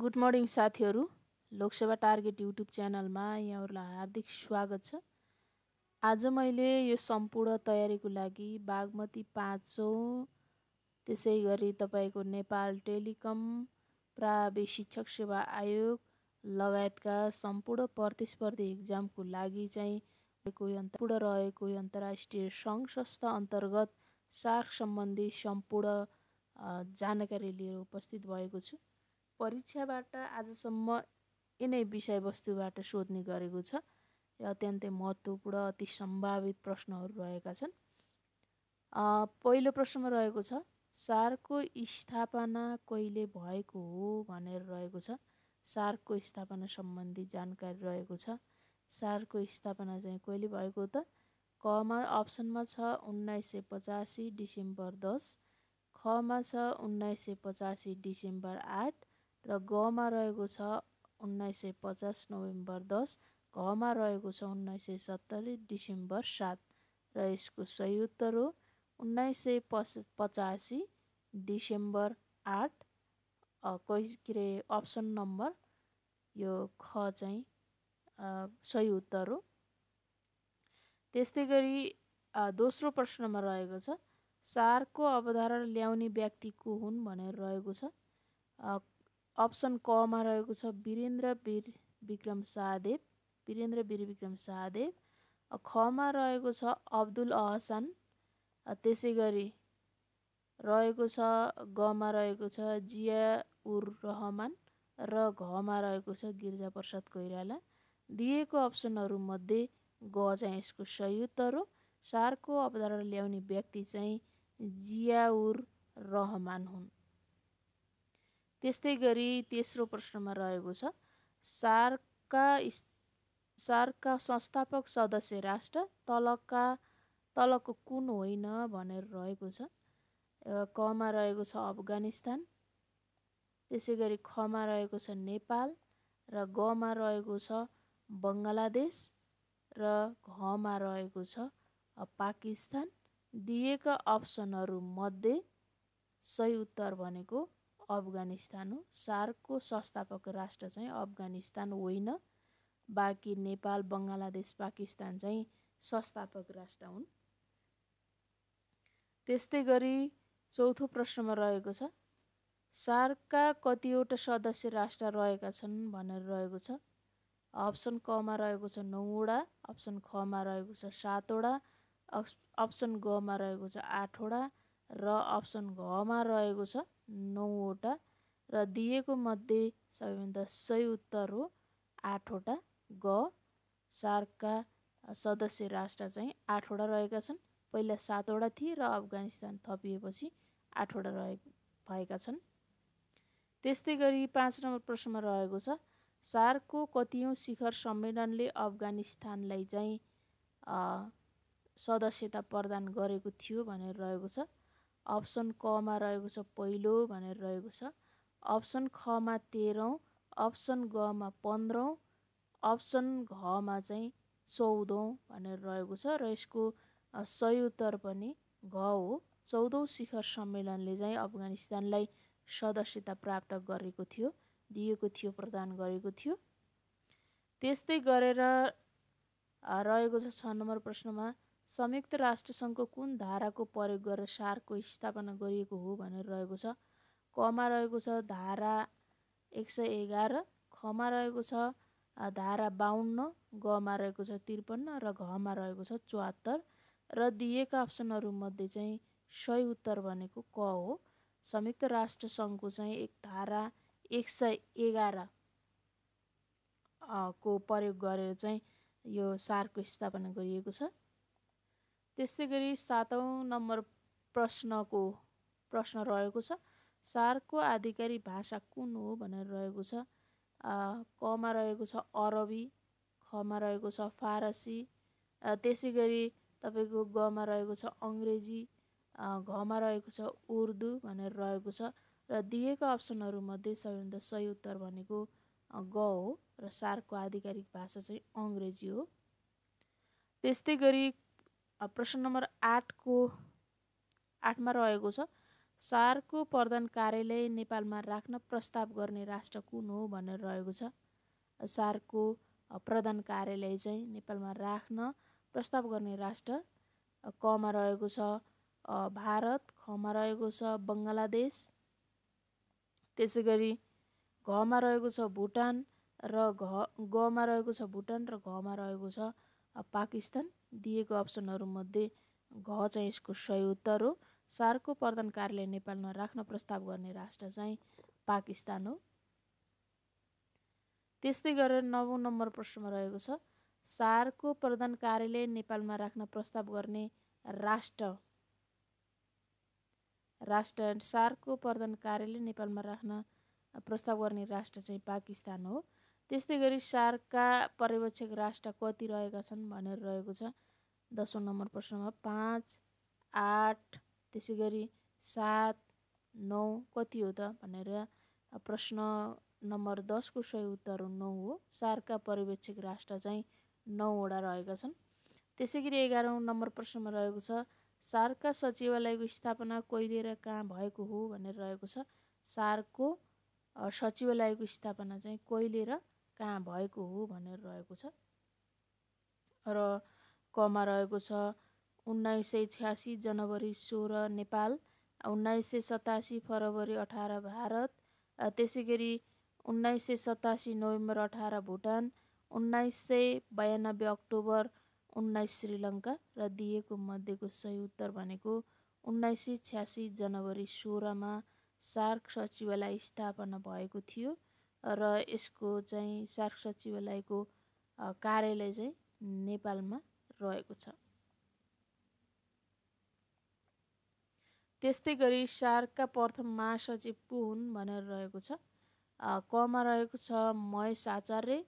good morning साथीहरू Lok Sewa target YouTube च्यानलमा यहाँहरूलाई हार्दिक स्वागत छ आज मैले यो सम्पूर्ण तयारीको लागि बागमती पाँचौँ त्यसै गरी तपाईँको नेपाल टेलिकम प्रावि शिक्षक सेवा आयोग लगायतका सम्पूर्ण प्रतिस्पर्धी इक्जामको लागि चाहिँ पूर्ण रहेको अन्तर्राष्ट्रिय सङ्घ संस्था अन्तर्गत सार्क सम्बन्धी सम्पूर्ण जानकारी लिएर उपस्थित भएको छु परीक्षाबाट आजसम्म यिनै विषयवस्तुबाट सोध्ने गरेको छ यो अत्यन्तै महत्त्वपूर्ण अति सम्भावित प्रश्नहरू रहेका छन् पहिलो प्रश्नमा रहेको छ सारको स्थापना कहिले भएको हो भनेर रहेको छ सारको स्थापना सम्बन्धी जानकारी रहेको छ सारको स्थापना चाहिँ कहिले भएको त कमा अप्सनमा छ उन्नाइस सय पचासी डिसेम्बर दस खमा छ उन्नाइस सय पचासी डिसेम्बर आठ र गमा रहेको छ उन्नाइस सय पचास नोभेम्बर दस घमा रहेको छ उन्नाइस सय सत्तरी डिसेम्बर सात र यसको सही उत्तर हो उन्नाइस सय पस पचासी डिसेम्बर आठ कोही के अरे अप्सन नम्बर यो ख चाहिँ सही उत्तर हो त्यस्तै गरी दोस्रो प्रश्नमा रहेको छ सारको अवधारणा ल्याउने व्यक्ति को हुन् भनेर रहेको छ अप्सन कमा रहेको छ वीरेन्द्र वीर विक्रम शाहदेव वीरेन्द्र वीर विक्रम शाहदेव खमा रहेको छ अब्दुल अहसन त्यसै गरी रहेको छ गमा रहेको छ जिया उर रहमान र घमा रहेको छ गिर्जा प्रसाद कोइराला दिएको अप्सनहरूमध्ये ग चाहिँ यसको सही उत्तर हो सारको अवधारणा ल्याउने व्यक्ति चाहिँ जियाउर रहमान हुन् त्यस्तै गरी तेस्रो प्रश्नमा रहेको छ सार्कका सार्कका संस्थापक सदस्य राष्ट्र तलका तलको कुन होइन भनेर रहेको छ कमा रहेको छ अफगानिस्तान त्यसै गरी खमा रहेको छ नेपाल र गमा रहेको छ बङ्गलादेश र घमा रहेको छ पाकिस्तान दिएका अप्सनहरूमध्ये सही उत्तर भनेको अफगानिस्तान हो सार्कको संस्थापक राष्ट्र चाहिँ अफगानिस्तान होइन बाँकी नेपाल बङ्गलादेश पाकिस्तान चाहिँ संस्थापक राष्ट्र हुन् त्यस्तै गरी चौथो प्रश्नमा रहेको छ सार्कका कतिवटा सदस्य राष्ट्र रहेका छन् भनेर रहेको छ अप्सन कमा रहेको छ नौवटा अप्सन खमा रहेको छ सातवटा अप्सन गमा रहेको छ आठवटा र अप्सन घमा रहेको छ नौवटा र दिएको मध्ये सबैभन्दा सही उत्तर हो आठवटा ग सार्कका सदस्य राष्ट्र चाहिँ आठवटा रहेका छन् पहिला सातवटा थिए र अफगानिस्तान थपिएपछि आठवटा रहे भएका छन् त्यस्तै गरी पाँच नम्बर प्रश्नमा रहेको छ सार्कको कतियौँ शिखर सम्मेलनले अफगानिस्तानलाई चाहिँ सदस्यता प्रदान गरेको थियो भनेर रहेको छ अप्सन कमा रहेको छ पहिलो भनेर रहेको छ अप्सन खमा तेह्रौँ अप्सन गमा पन्ध्रौँ अप्सन घमा चाहिँ चौधौँ भनेर रहेको छ र यसको सही उत्तर पनि घ हो चौधौँ शिखर सम्मेलनले चाहिँ अफगानिस्तानलाई सदस्यता प्राप्त गरेको थियो दिएको थियो प्रदान गरेको थियो त्यस्तै गरेर रहेको छ छ नम्बर प्रश्नमा संयुक्त राष्ट्रसङ्घको कुन धाराको प्रयोग गरेर सारको स्थापना गरिएको हो भनेर रहेको छ कमा रहेको छ धारा एक सय एघार खमा रहेको छ धारा बाहन्न गमा रहेको छ त्रिपन्न र घमा रहेको छ चौहत्तर र दिएका अप्सनहरूमध्ये चाहिँ सही उत्तर भनेको क हो संयुक्त राष्ट्रसङ्घको चाहिँ एक धारा एक सय एघार को प्रयोग गरेर चाहिँ यो सारको स्थापना गरिएको छ त्यस्तै गरी सातौँ नम्बर प्रश्नको प्रश्न रहेको छ सार्कको आधिकारिक भाषा कुन हो भनेर रहेको छ कमा रहेको छ अरबी खमा रहेको छ फारसी त्यसै गरी तपाईँको गमा रहेको छ अङ्ग्रेजी घमा रहेको छ उर्दू भनेर रहेको छ र दिएका अप्सनहरूमध्ये सबैभन्दा सही उत्तर भनेको ग हो र सार्कको आधिकारिक भाषा चाहिँ अङ्ग्रेजी हो त्यस्तै गरी प्रश्न नम्बर आठको आठमा रहेको छ सारको प्रधान कार्यालय नेपालमा राख्न प्रस्ताव गर्ने राष्ट्र कुन हो भनेर रहेको छ सारको प्रधान कार्यालय चाहिँ नेपालमा राख्न प्रस्ताव गर्ने राष्ट्र कमा रहेको छ भारत खमा रहेको छ बङ्गलादेश त्यसै गरी घमा रहेको छ भुटान र घ गमा रहेको छ भुटान र घमा रहेको छ पाकिस्तान दिएको अप्सनहरूमध्ये घ चाहिँ यसको सही उत्तर हो सारको प्रधान कार्यालय नेपालमा राख्न प्रस्ताव गर्ने राष्ट्र चाहिँ पाकिस्तान हो त्यस्तै गरेर नौ नम्बर प्रश्नमा रहेको छ सारको प्रधान कार्यालय नेपालमा राख्न प्रस्ताव गर्ने राष्ट्र राष्ट्र सारको प्रधान कार्यालय नेपालमा राख्न प्रस्ताव गर्ने राष्ट्र चाहिँ पाकिस्तान हो त्यस्तै गरी सार्कका पर्यवेक्षक राष्ट्र कति रहेका छन् भनेर रहेको छ दसौँ नम्बर प्रश्नमा पाँच आठ त्यसै गरी सात नौ कति हो त भनेर प्रश्न नम्बर दसको सही उत्तर नौ हो सार्कका पर्यवेक्षक राष्ट्र चाहिँ नौवटा रहेका छन् त्यसै गरी एघारौँ नम्बर प्रश्नमा रहेको छ सार्कका सचिवालयको स्थापना कहिले र कहाँ भएको हो भनेर रहेको छ सार्कको सचिवालयको स्थापना चाहिँ कहिले र कहाँ भएको हो भनेर रहेको छ र कमा रहेको छ उन्नाइस सय छ्यासी जनवरी सोह्र नेपाल उन्नाइस सय सतासी फरवरी अठार भारत त्यसै गरी उन्नाइस सय सतासी नोभेम्बर अठार भुटान उन्नाइस सय बयानब्बे अक्टोबर उन्नाइस श्रीलङ्का र दिएको मध्येको सही उत्तर भनेको उन्नाइस सय छ्यासी जनवरी सोह्रमा सार्क सचिवालय स्थापना भएको थियो र यसको चाहिँ सार्क सचिवालयको कार्यालय चाहिँ नेपालमा रहेको छ त्यस्तै गरी सार्कका प्रथम महासचिव को हुन् भनेर रहेको छ कमा रहेको छ महेश आचार्य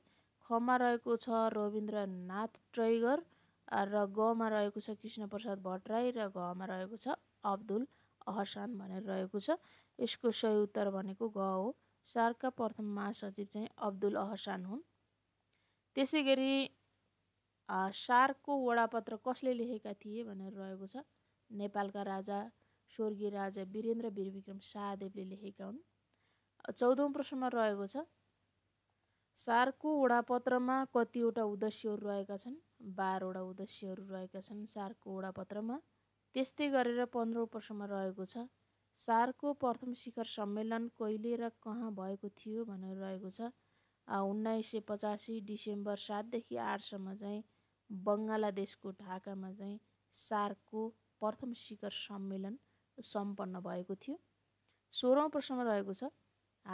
खमा रहेको छ रविन्द्रनाथ ट्रैगर र गमा रहेको छ कृष्णप्रसाद भट्टराई र घमा रहेको छ अब्दुल अहसान भनेर रहेको छ यसको सही उत्तर भनेको घ हो सार्कका प्रथम महासचिव चाहिँ अब्दुल अहसान हुन् त्यसै गरी सार्कको वडापत्र कसले लेखेका थिए भनेर रहेको छ नेपालका राजा स्वर्गीय राजा वीरेन्द्र वीरविक्रम शाहदेवले लेखेका हुन् चौधौँ प्रश्नमा रहेको छ सार्कको वडापत्रमा कतिवटा उद्देश्यहरू रहेका छन् बाह्रवटा उद्देश्यहरू रहेका छन् सारको वडापत्रमा त्यस्तै गरेर पन्ध्रौँ प्रश्नमा रहेको छ सार्कको प्रथम शिखर सम्मेलन कहिले र कहाँ भएको थियो भनेर रहेको छ उन्नाइस सय पचासी डिसेम्बर सातदेखि आठसम्म चाहिँ बङ्गलादेशको ढाकामा चाहिँ सार्कको प्रथम शिखर सम्मेलन सम्पन्न भएको थियो सोह्रौँ प्रश्नमा रहेको छ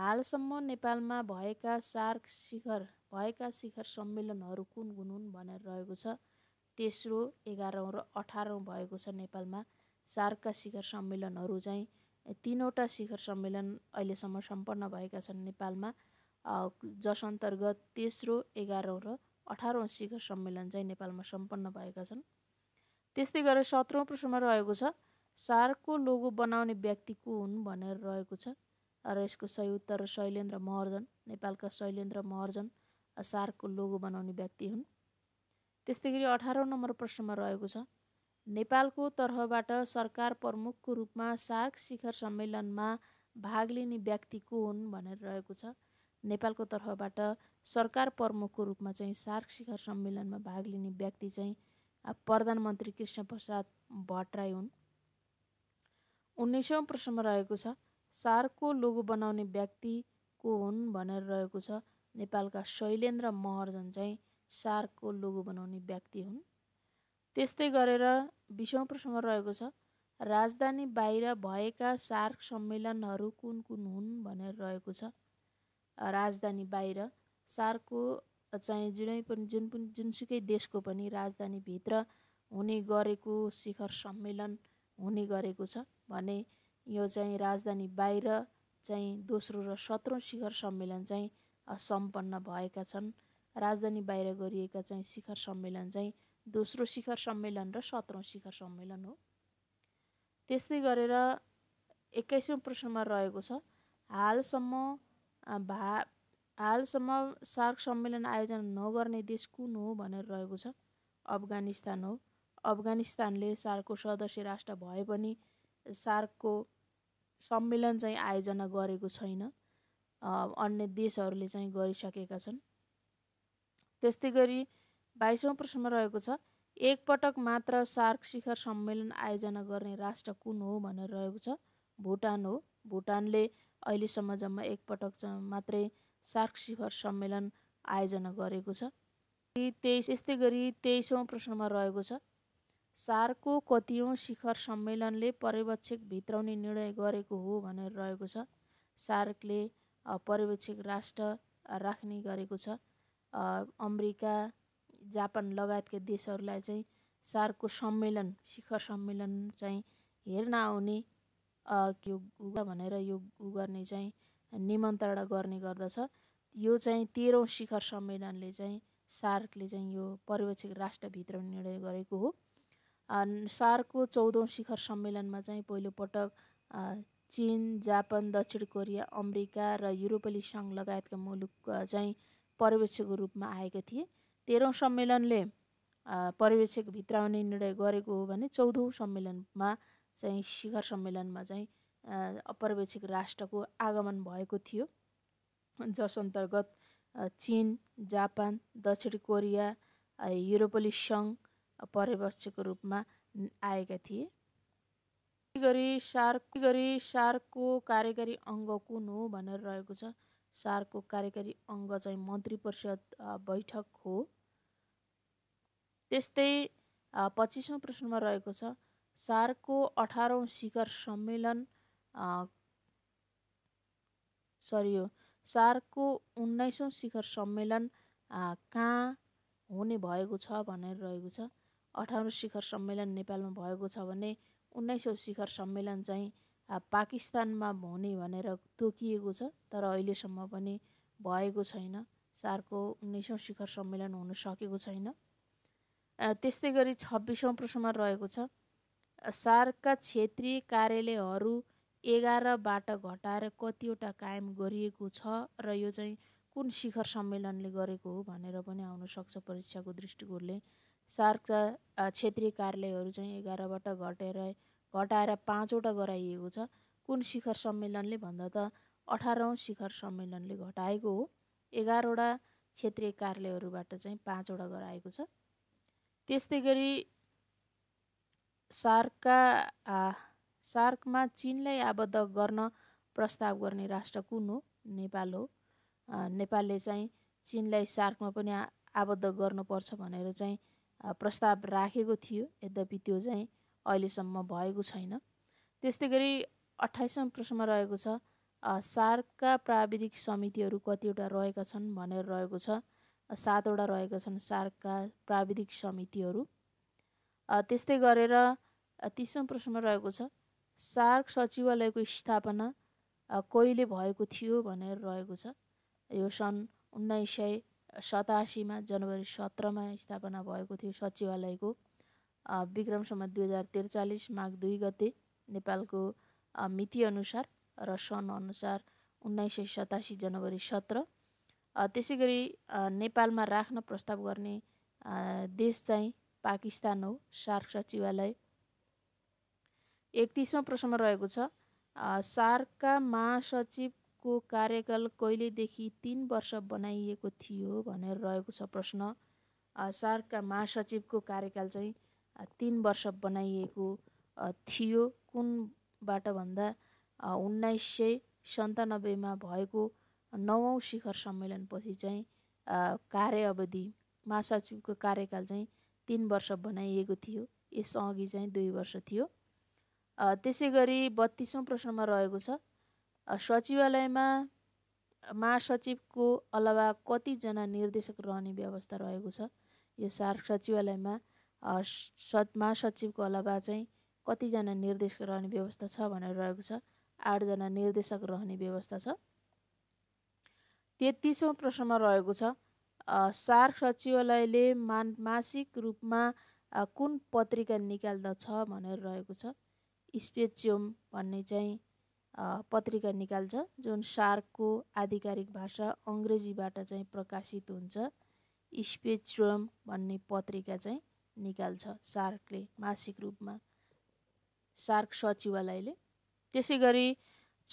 हालसम्म नेपालमा भएका सार्क शिखर भएका शिखर सम्मेलनहरू कुन कुन हुन् भनेर रहेको छ तेस्रो एघारौँ र अठारौँ भएको छ नेपालमा सार्कका शिखर सम्मेलनहरू चाहिँ तिनवटा शिखर सम्मेलन अहिलेसम्म सम्पन्न भएका छन् नेपालमा जस अन्तर्गत तेस्रो एघारौँ र अठारौँ शिखर सम्मेलन चाहिँ नेपालमा सम्पन्न भएका छन् त्यस्तै गरेर सत्रौँ प्रश्नमा रहेको छ सारको लोगो बनाउने व्यक्ति को हुन् भनेर रहेको छ र यसको सही उत्तर शैलेन्द्र महर्जन नेपालका शैलेन्द्र महर्जन सारको लोगो बनाउने व्यक्ति हुन् त्यस्तै गरी अठारौँ नम्बर प्रश्नमा रहेको छ नेपालको तर्फबाट सरकार प्रमुखको रूपमा सार्क शिखर सम्मेलनमा भाग लिने व्यक्ति को हुन् भनेर रहेको छ नेपालको तर्फबाट सरकार प्रमुखको रूपमा चाहिँ सार्क शिखर सम्मेलनमा भाग लिने व्यक्ति चाहिँ प्रधानमन्त्री कृष्ण प्रसाद भट्टराई हुन् उन्नाइसौँ प्रश्नमा रहेको छ सार्कको लोगो बनाउने व्यक्ति को हुन् भनेर रहेको छ नेपालका शैलेन्द्र महर्जन चाहिँ सार्कको लोगो बनाउने व्यक्ति हुन् त्यस्तै गरेर बिसौँ प्रसङ्ग रहेको छ राजधानी बाहिर भएका सार्क सम्मेलनहरू कुन कुन हुन् भनेर रहेको छ राजधानी बाहिर सार्कको चाहिँ जुनै पनि जुन पनि जुनसुकै देशको पनि राजधानीभित्र हुने गरेको शिखर सम्मेलन हुने गरेको छ भने यो चाहिँ राजधानी बाहिर चाहिँ दोस्रो र सत्रौँ शिखर सम्मेलन चाहिँ सम्पन्न भएका छन् राजधानी बाहिर गरिएका चाहिँ शिखर सम्मेलन चाहिँ दोस्रो शिखर सम्मेलन र सत्रौँ शिखर सम्मेलन हो त्यस्तै गरेर एक्काइसौँ प्रश्नमा रहेको छ हालसम्म भा हालसम्म सार्क सम्मेलन आयोजना नगर्ने देश कुन हो भनेर रहेको छ अफगानिस्तान हो अफगानिस्तानले सार्कको सदस्य राष्ट्र भए पनि सार्कको सम्मेलन चाहिँ आयोजना गरेको छैन अन्य देशहरूले चाहिँ गरिसकेका छन् त्यस्तै गरी बाइसौँ प्रश्नमा रहेको छ एकपटक मात्र सार्क शिखर सम्मेलन आयोजना गर्ने राष्ट्र कुन हो भनेर रहेको छ भुटान हो भुटानले अहिलेसम्म जम्मा एकपटक मात्रै सार्क शिखर सम्मेलन आयोजना गरेको छ तेइस यस्तै गरी तेइसौँ प्रश्नमा रहेको छ सार्कको कतियौँ शिखर सम्मेलनले पर्यवेक्षक भित्राउने निर्णय गरेको हो भनेर रहेको छ सार्कले पर्यवेक्षक राष्ट्र राख्ने गरेको छ अमेरिका जापान लगायतका देशहरूलाई चाहिँ सार्कको सम्मेलन शिखर सम्मेलन चाहिँ हेर्न आउने यो भनेर यो गर्ने चाहिँ निमन्त्रणा गर्ने गर्दछ यो चाहिँ तेह्रौँ शिखर सम्मेलनले चाहिँ सार्कले चाहिँ यो पर्यवेक्षक राष्ट्रभित्र निर्णय गरेको हो सार्कको चौधौँ शिखर सम्मेलनमा चाहिँ पहिलोपटक चिन जापान दक्षिण कोरिया अमेरिका र युरोपली सङ्घ लगायतका मुलुक चाहिँ पर्यवेक्षकको रूपमा आएका थिए तेह्रौँ सम्मेलनले पर्यवेक्षक भित्र आउने निर्णय गरेको हो भने चौधौँ सम्मेलनमा चाहिँ शिखर सम्मेलनमा चाहिँ अपर्यवेक्षक राष्ट्रको आगमन भएको थियो जस अन्तर्गत चिन जापान दक्षिण कोरिया युरोपली सङ्घ पर्यवेक्षकको रूपमा आएका थिए गरी सार्क गरी सार्कको कार्यकारी अङ्ग कुन हो भनेर रहेको छ सार्कको कार्यकारी अङ्ग चाहिँ मन्त्री परिषद बैठक हो त्यस्तै पच्चिसौँ प्रश्नमा रहेको छ सार्कको अठारौँ शिखर सम्मेलन सरी हो सार्कको उन्नाइसौँ शिखर सम्मेलन कहाँ हुने भएको छ भनेर रहेको छ अठारौँ शिखर सम्मेलन नेपालमा भएको छ भने उन्नाइसौँ शिखर सम्मेलन चाहिँ पाकिस्तानमा हुने भनेर तोकिएको छ तर अहिलेसम्म पनि भएको छैन सार्कको उन्नाइसौँ शिखर सम्मेलन हुन सकेको छैन त्यस्तै गरी छब्बिसौँ प्रश्नमा रहेको छ सार्कका क्षेत्रीय कार्यालयहरू एघारबाट घटाएर कतिवटा कायम गरिएको छ र यो चाहिँ कुन शिखर सम्मेलनले गरेको हो भनेर पनि आउनसक्छ परीक्षाको दृष्टिकोणले सार्कका क्षेत्रीय कार्यालयहरू चाहिँ एघारबाट घटेर घटाएर पाँचवटा गराइएको छ कुन शिखर सम्मेलनले भन्दा त अठारौँ शिखर सम्मेलनले घटाएको हो एघारवटा क्षेत्रीय कार्यालयहरूबाट चाहिँ पाँचवटा गराएको छ त्यस्तै गरी सार्कका सार्कमा चिनलाई आबद्ध गर्न प्रस्ताव गर्ने राष्ट्र कुन हो नेपाल हो नेपालले चाहिँ चिनलाई सार्कमा पनि आबद्ध गर्नुपर्छ भनेर चाहिँ प्रस्ताव राखेको थियो यद्यपि त्यो चाहिँ अहिलेसम्म भएको छैन त्यस्तै गरी अठाइसौँ प्रश्नमा रहेको छ सार्कका प्राविधिक समितिहरू कतिवटा रहेका छन् भनेर रहेको छ सातवटा रहेका छन् सार्कका प्राविधिक समितिहरू त्यस्तै गरेर तिसौँ प्रश्नमा रहेको छ सार्क सचिवालयको स्थापना कहिले भएको थियो भनेर रहेको छ यो सन् उन्नाइस सय सतासीमा जनवरी सत्रमा स्थापना भएको थियो सचिवालयको विक्रमसम्म दुई हजार त्रिचालिस माघ दुई गते नेपालको मितिअनुसार र सन् अनुसार उन्नाइस सय सतासी जनवरी सत्र त्यसै गरी नेपालमा राख्न प्रस्ताव गर्ने देश चाहिँ पाकिस्तान हो सार्क सचिवालय एकतिसौँ प्रश्नमा रहेको छ सार्कका महासचिवको कार्यकाल कहिलेदेखि तिन वर्ष बनाइएको थियो भनेर रहेको छ प्रश्न सार्कका महासचिवको कार्यकाल चाहिँ तिन वर्ष बनाइएको थियो कुनबाट भन्दा उन्नाइस सय सन्तानब्बेमा भएको नवौँ शिखर सम्मेलनपछि चाहिँ कार्य अवधि महासचिवको कार्यकाल चाहिँ तिन वर्ष बनाइएको थियो यसअघि चाहिँ दुई वर्ष थियो त्यसै गरी बत्तिसौँ प्रश्नमा रहेको छ सचिवालयमा महासचिवको अलावा कतिजना निर्देशक रहने व्यवस्था रहेको छ यो सार सचिवालयमा स महासचिवको अलावा चाहिँ कतिजना निर्देशक रहने व्यवस्था छ भनेर रहेको छ आठजना निर्देशक रहने व्यवस्था छ तेत्तिसौँ प्रश्नमा रहेको छ सार्क सचिवालयले मान मासिक रूपमा कुन पत्रिका निकाल्दछ भनेर रहेको छ स्पेचियम भन्ने चाहिँ पत्रिका निकाल्छ जुन सार्कको आधिकारिक भाषा अङ्ग्रेजीबाट चाहिँ प्रकाशित हुन्छ स्पेचियम भन्ने पत्रिका चाहिँ निकाल्छ सार्कले मासिक रूपमा सार्क सचिवालयले त्यसै गरी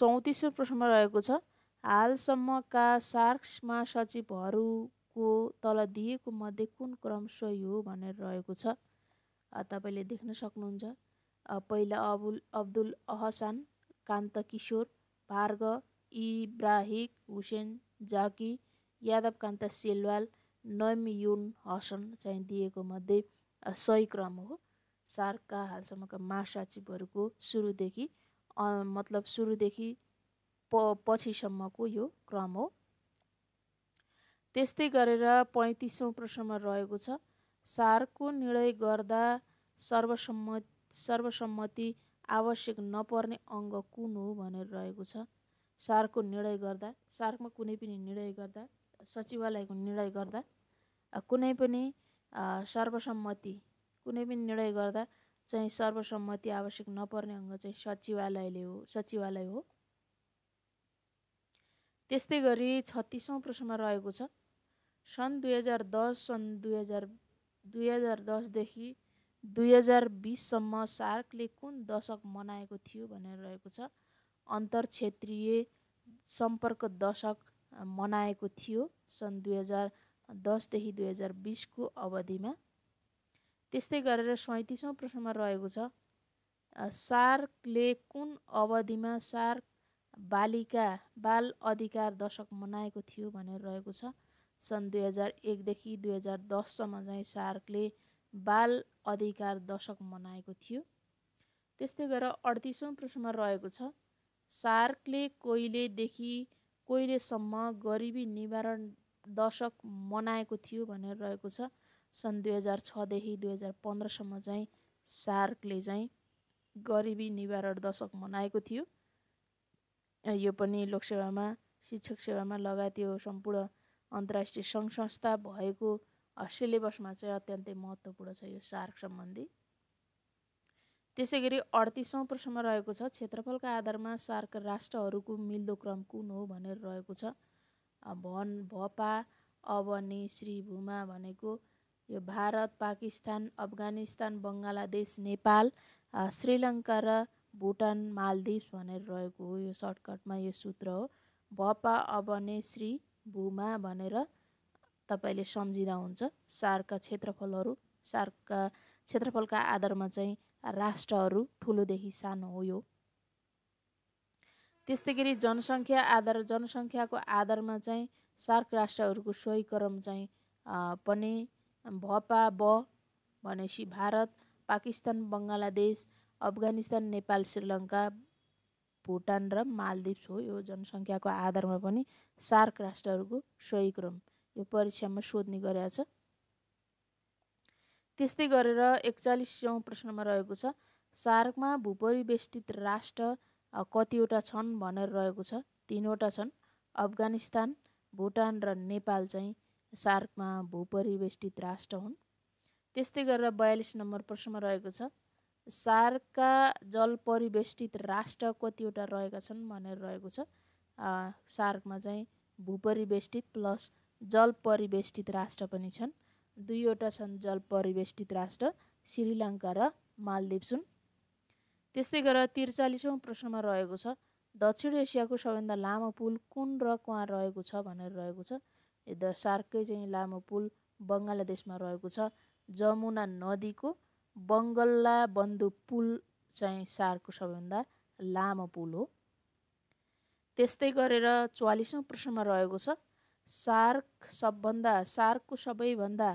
चौतिसौँ प्रश्नमा रहेको छ हालसम्मका सार्क सचिवहरूको तल दिएको मध्ये कुन क्रम सही हो भनेर रहेको छ तपाईँले देख्न सक्नुहुन्छ पहिला अबुल अब्दुल अहसान कान्त किशोर भार्ग इब्राहिक हुसेन जाकी यादव यादवकान्त सेलवाल नमयुन हसन चाहिँ दिएको मध्ये सही क्रम हो सार्कका हालसम्मका महासचिवहरूको सुरुदेखि मतलब सुरुदेखि प पछिसम्मको यो क्रम हो त्यस्तै गरेर पैँतिसौँ प्रश्नमा रहेको छ सारको निर्णय गर्दा सर्वसम्म सर्वसम्मति आवश्यक नपर्ने अङ्ग कुन हो भनेर रहेको छ सारको निर्णय गर्दा सार्कमा कुनै पनि निर्णय गर्दा सचिवालयको निर्णय गर्दा कुनै पनि सर्वसम्मति कुनै पनि निर्णय गर्दा चाहिँ सर्वसम्मति आवश्यक नपर्ने अङ्ग चाहिँ सचिवालयले हो सचिवालय हो त्यस्तै गरी छत्तिसौँ प्रश्नमा रहेको छ सन् दुई हजार दस सन् दुई हजार दुई हजार दसदेखि दुई हजार बिससम्म सार्कले कुन दशक मनाएको थियो भनेर रहेको छ अन्तर क्षेत्रीय सम्पर्क दशक मनाएको थियो सन् दुई हजार दसदेखि दुई हजार बिसको अवधिमा त्यस्तै गरेर सैँतिसौँ प्रश्नमा रहेको छ सार्कले कुन अवधिमा सार्क बालिका बाल अधिकार दशक मनाएको थियो भनेर रहेको छ सन् दुई हजार एकदेखि दुई हजार दससम्म चाहिँ सार्कले बाल अधिकार दशक मनाएको थियो त्यस्तै गरेर अडतिसौँ प्रश्नमा रहेको छ सार्कले कहिलेदेखि कहिलेसम्म गरिबी निवारण दशक मनाएको थियो भनेर रहेको छ सन् दुई हजार छदेखि दुई हजार पन्ध्रसम्म चाहिँ सार्कले चाहिँ गरिबी निवारण दशक मनाएको थियो यो पनि लोकसेवामा शिक्षक सेवामा लगायत यो सम्पूर्ण अन्तर्राष्ट्रिय सङ्घ संस्था भएको सिलेबसमा चाहिँ अत्यन्तै महत्त्वपूर्ण छ यो सार्क सम्बन्धी त्यसै गरी अडतिसौँ प्रश्नमा रहेको छ क्षेत्रफलका आधारमा सार्क राष्ट्रहरूको मिल्दो क्रम कुन हो भनेर रहेको छ भन भपा अवनि श्रीभूमा भनेको यो भारत पाकिस्तान अफगानिस्तान बङ्गलादेश नेपाल श्रीलङ्का र भुटान मालदिप्स भनेर रहेको हो यो सर्टकटमा यो सूत्र हो भपा अबने श्री भूमा भनेर तपाईँले सम्झिँदा हुन्छ सार्कका क्षेत्रफलहरू सार्कका क्षेत्रफलका आधारमा चाहिँ राष्ट्रहरू ठुलोदेखि सानो हो यो त्यस्तै गरी जनसङ्ख्या आधार जनसङ्ख्याको आधारमा चाहिँ सार्क राष्ट्रहरूको क्रम चाहिँ पनि भपा ब भनेपछि भारत पाकिस्तान बङ्गलादेश अफगानिस्तान नेपाल श्रीलङ्का भुटान र मालदिप्स हो यो जनसङ्ख्याको आधारमा पनि सार्क राष्ट्रहरूको सही क्रम यो परीक्षामा सोध्ने गरेका छ त्यस्तै गरेर एकचालिसौँ प्रश्नमा रहेको छ सार्कमा भूपरिवेष्टित राष्ट्र कतिवटा छन् भनेर रहेको छ तिनवटा छन् अफगानिस्तान भुटान र नेपाल चाहिँ सार्कमा भूपरिवेष्टित राष्ट्र हुन् त्यस्तै गरेर बयालिस नम्बर प्रश्नमा रहेको छ सार्कका जल परिवेष्टित राष्ट्र कतिवटा रहेका छन् भनेर रहेको छ सार्कमा चाहिँ भूपरिवेष्टित प्लस जल परिवेष्टित राष्ट्र पनि छन् दुईवटा छन् जल परिवेष्टित राष्ट्र श्रीलङ्का र मालदिप्स हुन् त्यस्तै गरेर त्रिचालिसौँ प्रश्नमा रहेको छ दक्षिण एसियाको सबैभन्दा लामो पुल कुन र कहाँ रहेको छ भनेर रहेको छ सार्कै चाहिँ लामो पुल बङ्गलादेशमा रहेको छ जमुना नदीको बन्धु पुल चाहिँ सारको सबैभन्दा लामो पुल हो त्यस्तै गरेर चौवालिसौँ प्रश्नमा रहेको छ सार्क सबभन्दा सार्कको सबैभन्दा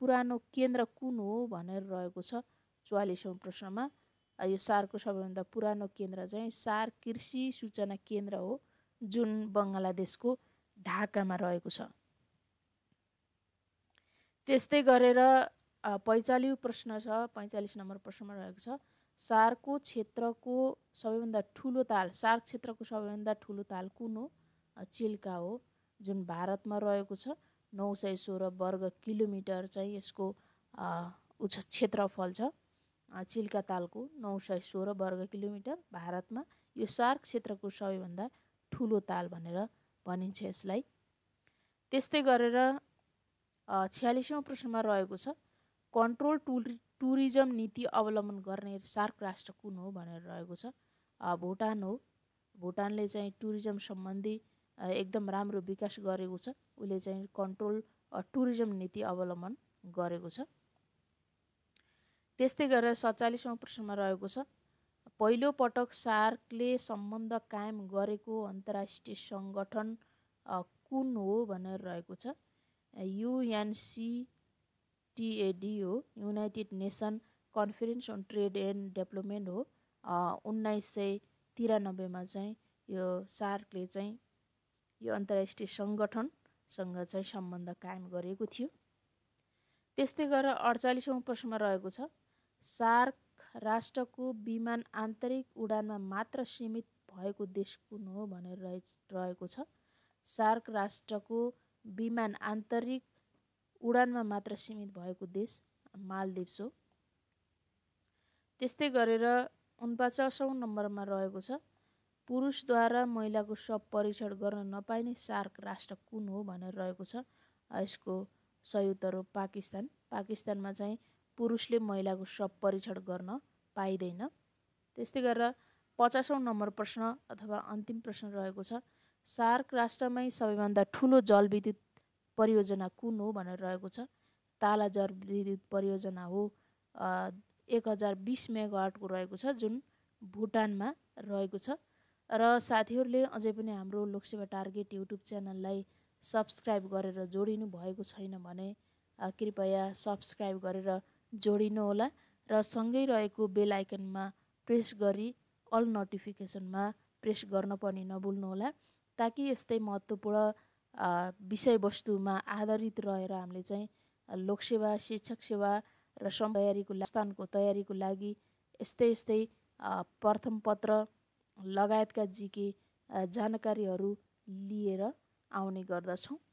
पुरानो केन्द्र कुन हो भनेर रहेको छ चौवालिसौँ प्रश्नमा यो सार्कको सबैभन्दा पुरानो केन्द्र चाहिँ सार्क कृषि सूचना केन्द्र हो जुन बङ्गलादेशको ढाकामा रहेको छ त्यस्तै गरेर पैँचालिस प्रश्न छ पैँचालिस नम्बर प्रश्नमा रहेको छ सार्कको क्षेत्रको सबैभन्दा ठुलो ताल सार्क क्षेत्रको सबैभन्दा ठुलो ताल कुन हो चिल्का हो जुन भारतमा रहेको छ नौ सय सोह्र वर्ग किलोमिटर चाहिँ यसको उच्च क्षेत्रफल छ चिल्का तालको नौ सय सोह्र वर्ग किलोमिटर भारतमा यो सार्क क्षेत्रको सबैभन्दा ठुलो ताल भनेर भनिन्छ यसलाई त्यस्तै गरेर छ्यालिसौँ प्रश्नमा रहेको छ कन्ट्रोल टुरि टुरिज्म नीति अवलम्बन गर्ने सार्क राष्ट्र कुन हो भनेर रहेको छ भुटान हो भुटानले चाहिँ टुरिज्म सम्बन्धी एकदम राम्रो विकास गरेको छ उसले चाहिँ कन्ट्रोल टुरिज्म नीति अवलम्बन गरेको छ त्यस्तै गरेर सत्तालिसौँ प्रश्नमा रहेको छ पहिलो पटक सार्कले सम्बन्ध कायम गरेको अन्तर्राष्ट्रिय सङ्गठन कुन हो भनेर रहेको छ युएनसी टिएडी हो United Nation Conference on Trade and Development हो उन्नाइस सय तिरानब्बेमा चाहिँ यो सार्कले चाहिँ यो अन्तर्राष्ट्रिय सङ्गठनसँग चाहिँ सम्बन्ध कायम गरेको थियो त्यस्तै गरेर अडचालिसौँ प्रश्नमा रहेको छ सार्क राष्ट्रको विमान आन्तरिक उडानमा मात्र सीमित भएको देश कुन हो भनेर रहेको छ सार्क राष्ट्रको विमान आन्तरिक उडानमा मात्र सीमित भएको देश मालदिप्स हो त्यस्तै गरेर उनपचासौँ नम्बरमा रहेको छ पुरुषद्वारा महिलाको शव परीक्षण गर्न नपाइने सार्क राष्ट्र कुन हो भनेर रहेको छ यसको सही उत्तर हो पाकिस्तान पाकिस्तानमा चाहिँ पुरुषले महिलाको शव परीक्षण गर्न पाइँदैन त्यस्तै गरेर पचासौँ नम्बर प्रश्न अथवा अन्तिम प्रश्न रहेको छ सार्क राष्ट्रमै सबैभन्दा ठुलो जलविद्युत परियोजना कुन हो भनेर रहेको छ ताला जर विद्युत परियोजना हो एक हजार बिस मेगावाटको रहेको छ जुन भुटानमा रहेको छ र साथीहरूले अझै पनि हाम्रो लोकसेवा टार्गेट युट्युब च्यानललाई सब्सक्राइब गरेर जोडिनु भएको छैन भने कृपया सब्सक्राइब गरेर जोडिनुहोला र सँगै रहेको बेल आइकनमा प्रेस गरी अल नोटिफिकेसनमा प्रेस गर्न पनि नभुल्नुहोला ताकि यस्तै महत्त्वपूर्ण विषयवस्तुमा आधारित रहेर हामीले चाहिँ लोकसेवा शिक्षक सेवा र सम तयारीको स्थानको तयारीको लागि यस्तै यस्तै प्रथम पत्र लगायतका जिके जानकारीहरू लिएर आउने गर्दछौँ